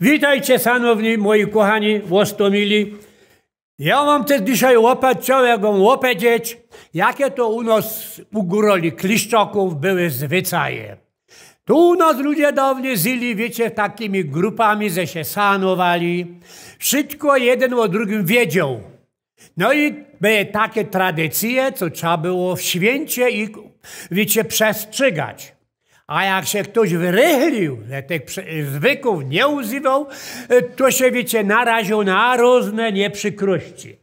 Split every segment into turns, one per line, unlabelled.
Witajcie, szanowni moi kochani Włostomili. Ja wam też dzisiaj opatrzałem, opowiedzieć, jakie to u nas u góroli kliszczoków były zwyczaje. Tu u nas ludzie dawniej zili, wiecie, takimi grupami, że się sanowali. Wszystko jeden o drugim wiedział. No i były takie tradycje, co trzeba było w święcie i, wiecie, przestrzegać. A jak się ktoś wyrychlił, tych zwyków nie używał, e, to się, wiecie, naraził na różne nieprzykrości.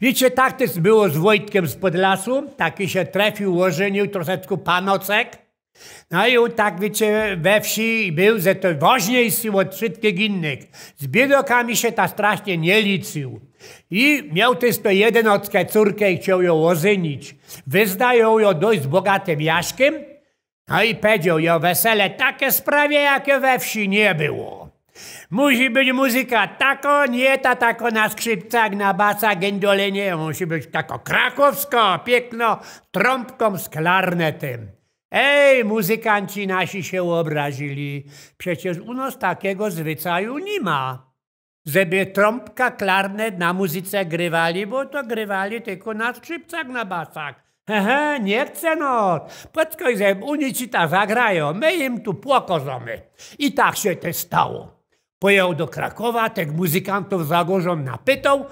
Wiecie, tak też było z Wojtkiem z Podlasu. Taki się trafił, ożenił troszeczkę panocek. No i on tak, wiecie, we wsi był, że to ważniejsi od wszystkich innych. Z biedokami się ta strasznie nie liczył. I miał też to jednockę córkę i chciał ją ożenić. Wyznają ją dość bogatym Jaszkiem, a i powiedział, je wesele takie sprawie, jakie we wsi nie było. Musi być muzyka tako, nie ta tako na skrzypcach, na basa, gendolenie. Musi być tako krakowsko, piękno, trąbką z klarnetem. Ej, muzykanci nasi się obrazili. Przecież u nas takiego zwyczaju nie ma. Żeby trąbka, klarnet na muzyce grywali, bo to grywali tylko na skrzypcach, na basach. Aha, nie chcę no. Poczekaj, że oni ci ta zagrają, my im tu pokażemy. I tak się to stało. Pojął do Krakowa, tych muzykantów zagorzą napytał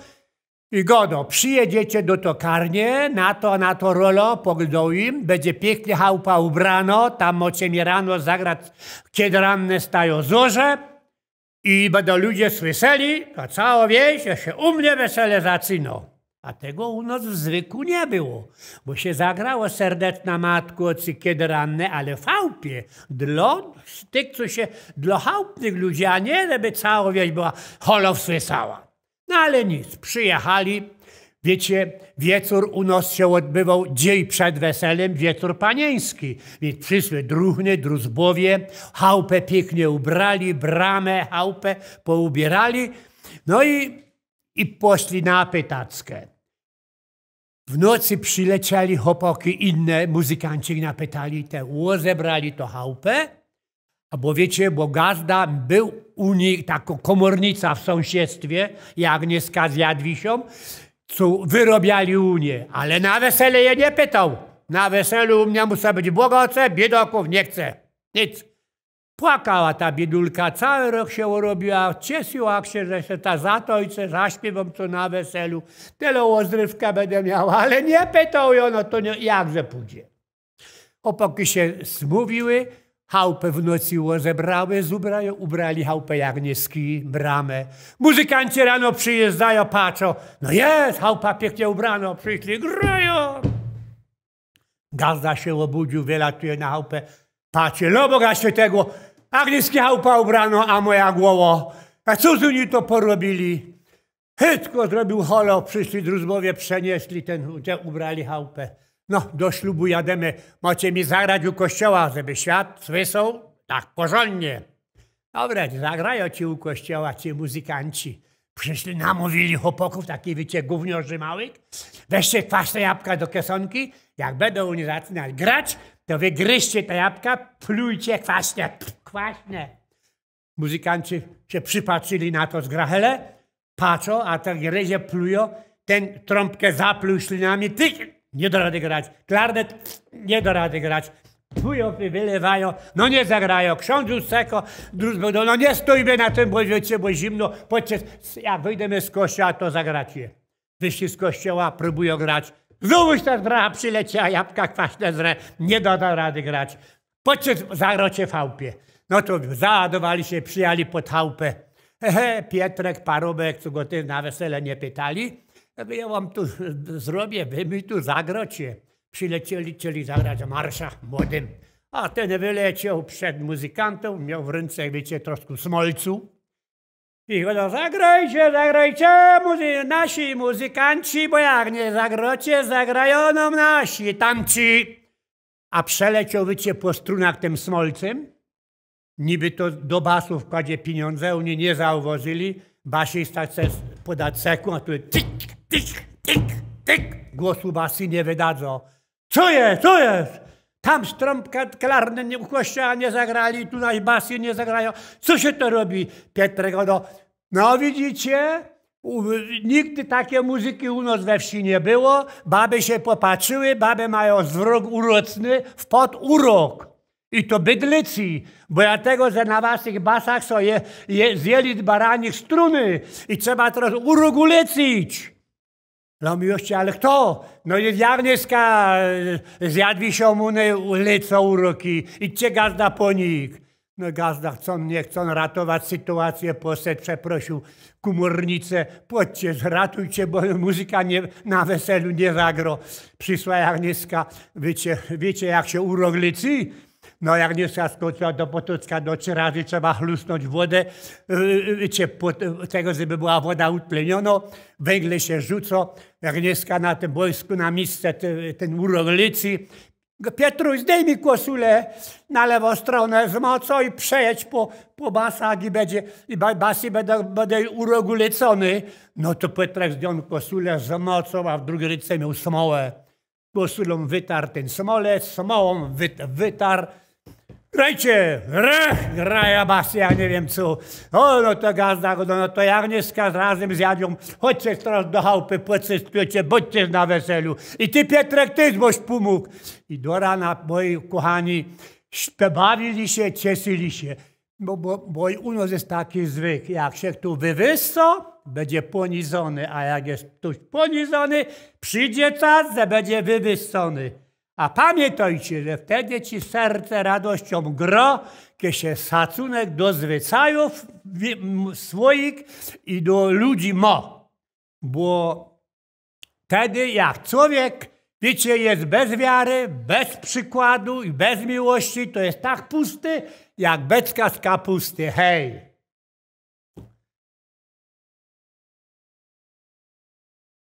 i godo, przyjedziecie do tokarnie, na to, na to rolo, poglądał im, będzie pięknie chałupa ubrano, tam mocie mi rano zagrać, kiedy ranne stają zorze i będą ludzie słyszeli, to cała wieś, się u mnie wesele zacino. A tego u nas w zwykłu nie było, bo się zagrało serdeczna matku kiedy ranne, ale w chałupie. Dla tych, co się, dla chałupnych ludzi, a nie żeby cała wieś była holow słysała. No ale nic, przyjechali, Wiecie, wieczór u nas się odbywał dzień przed weselem, wieczór panieński. Więc przyszły druhny, druzbowie, chałupę pięknie ubrali, bramę, chałupę poubierali. No i i poszli na pytackę. W nocy przylecieli chłopaki inne, muzykanci napytali te, rozebrali to chałupę, a bo wiecie, bo gazda był u nich, taka komornica w sąsiedztwie, jak nie z Jadwisią, co wyrobiali u niej, ale na wesele je nie pytał. Na weselu u mnie muszę być bogace, biedaków nie chce. Nic. Płakała ta biedulka, cały rok się urobiła, cieszyła się, że się ta za to ojcze zaśpiewam tu na weselu, tyle ozrywka będę miała, ale nie pytał ją, no to nie, jakże pójdzie. Opoki się zmówiły, chałupę w nocy rozebrały, zubrają, ubrali chałupę jagnieski, bramę. Muzykanci rano przyjeżdżają, patrzą, no jest, chałupa pięknie ubrano, przyszli, grają. Gazda się obudził, wylatuje na chałupę, patrzy, no Boga tego Angliski chałupa ubrano, a moja głowo. A cóż oni to porobili? Chytko zrobił holo, przyszli druzbowie, przenieśli ten, ubrali chałupę. No, do ślubu jademy. Macie mi zagrać u kościoła, żeby świat słyszał tak porządnie. Dobra, zagrają ci u kościoła ci muzykanci. Przyszli, namówili chłopaków, taki wiecie, gówniorzy małych. Weźcie kwaśne jabłka do kieszonki. Jak będą oni zaczynać grać, to wygryźcie te jabłka, plujcie kwaśne kwaśne. Muzykanci się przypatrzyli na to z grachele, patrzą, a tak rezie plują, ten trąbkę zapluł ślinami, ty, nie do rady grać, klarnet, nie do rady grać. Plują, wylewają, no nie zagrają, ksiądz seko, drudzy no, no nie stójmy na tym boziecie, bo zimno, podczas, jak wyjdziemy z kościoła, to zagracie. Wyszli z kościoła, próbują grać, Znowu ta zdracha przyleciała, jabłka kwaśne zre, nie do rady grać. Podczas zagrocie fałpie. No to załadowali się, przyjali pod chałupę. Hehe, Pietrek, Parobek, co go ty na wesele nie pytali. Ja wam tu zrobię, wy mi tu zagrocie. Przylecieli, chcieli zagrać marsza młodym. A ten wyleciał przed muzykantą, miał w ręce, wiecie, troszkę smolcu. I go zagrajcie, zagrajcie, muzy nasi muzykanci, bo jak nie zagrocie, zagrają nam nasi tamci. A przeleciał, wiecie, po strunach tym smolcem Niby to do basu wkładzie pieniądze, oni nie zauważyli. Basista chce podać sekundę, a tu tyk, tyk, tyk, tyk. Głosu basy nie wydadzą. Co jest, co jest? Tam strąbka, klarny nie, kościoła nie zagrali, tu nasz basy nie zagrają. Co się to robi? Piotrek, no, no widzicie? U, nigdy takiej muzyki u nas we wsi nie było. Baby się popatrzyły, baby mają zwrok uroczny, w pod urok. I to bydlicy, bo ja tego, że na waszych basach są je, je, zjeli baranich struny i trzeba teraz uregulicyć. No miłości, ale kto? No jawnieska zjadli się mu lecą uroki, idźcie gazda po nich. No gazda chcą, nie chcą ratować sytuację, poset przeprosił kumornicę, płodźcie, zratujcie, bo muzyka nie, na weselu nie zagro. Przysła Jagniska, wiecie, wiecie jak się uroglicy? No Agnieszka skoczyła do potoczka, no trzy razy trzeba chlusnąć wodę, yy, tego, żeby była woda utleniona, węgle się jak nie na tym boisku, na miejsce ten, ten uroglicy. Pietruś, zdejmij koszulę na lewą stronę, zmoco i przejedź po, po basach i będzie, i basi będą, będą No to Piotrek zdjął koszulę, zmocą, a w drugiej ręce miał smołę. Ursulą wytarł ten smolec, smołą wyt, wytarł. Grajcie, rech, graja basy, ja nie wiem co. O, no to gazda, no, no to jak nie skaz razem zjadą, chodźcie teraz do chałupy, płycy spiecie, bądźcie na weselu. I ty, Pietrek, tyś boś pomógł. I do rana, moi kochani, bawili się, cieszyli się. Bo, bo, bo u nas jest taki zwyk, jak się tu wywyższa, będzie ponizony, a jak jest ktoś ponizony, przyjdzie czas, że będzie wywyscony. A pamiętajcie, że wtedy ci serce radością gro, kiedy się szacunek do zwyczajów swoich i do ludzi ma. Bo wtedy jak człowiek, wiecie, jest bez wiary, bez przykładu i bez miłości, to jest tak pusty, jak beczka z kapusty. Hej!